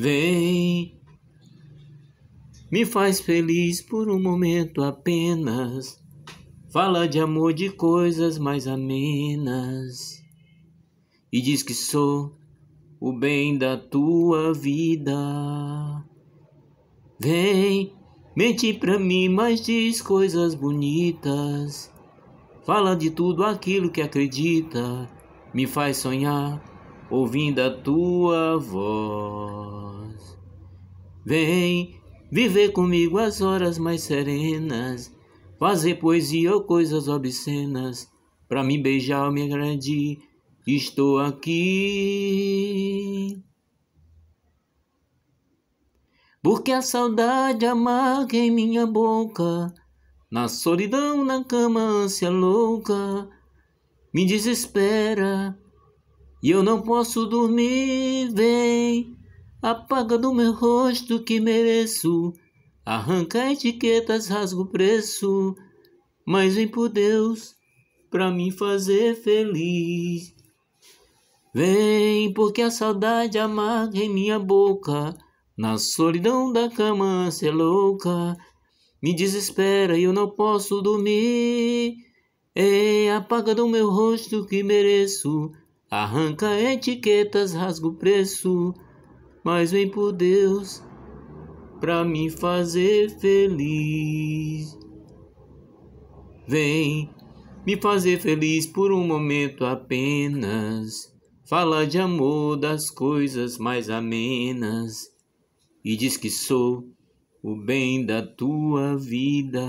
Vem, me faz feliz por um momento apenas. Fala de amor de coisas mais amenas. E diz que sou o bem da tua vida. Vem, mente pra mim, mas diz coisas bonitas. Fala de tudo aquilo que acredita. Me faz sonhar ouvindo a tua voz. Vem viver comigo as horas mais serenas, fazer poesia ou coisas obscenas, pra me beijar, me agredir. Estou aqui. Porque a saudade amarga em minha boca, na solidão, na cama, ânsia louca, me desespera e eu não posso dormir. Vem Apaga do meu rosto o que mereço. Arranca etiquetas, rasga o preço. Mas vem por Deus pra me fazer feliz. Vem, porque a saudade amarga em minha boca. Na solidão da cama, cê é louca. Me desespera e eu não posso dormir. Ei, apaga do meu rosto que mereço. Arranca etiquetas, rasga o preço mas vem por Deus pra me fazer feliz. Vem me fazer feliz por um momento apenas. Fala de amor das coisas mais amenas e diz que sou o bem da tua vida.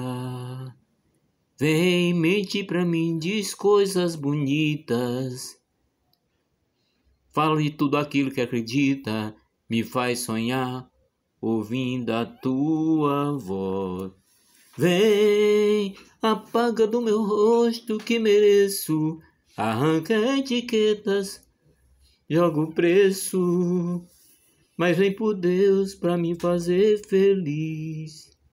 Vem, mente pra mim, diz coisas bonitas. fala de tudo aquilo que acredita me faz sonhar ouvindo a tua voz. Vem, apaga do meu rosto que mereço, arranca etiquetas, joga o preço, mas vem por Deus pra me fazer feliz.